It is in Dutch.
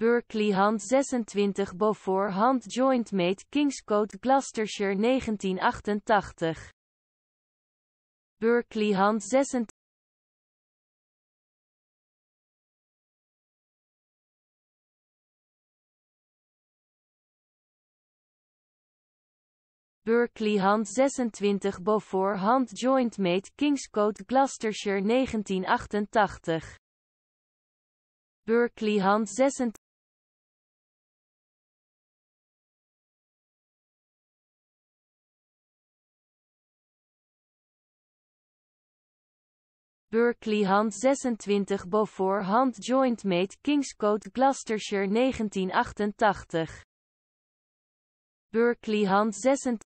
Berkeley Hand 26 Beaufort Hand Joint Mate Kingscote Gloucestershire 1988 Berkeley Hand 26 Berkeley Hand 26 Beaufort Hand Kingscote Gloucestershire 1988 Berkeley Hand 26 Berkeley hand 26 Beaufort hand jointmate Kingscote Gloucestershire 1988 Berkeley hand 26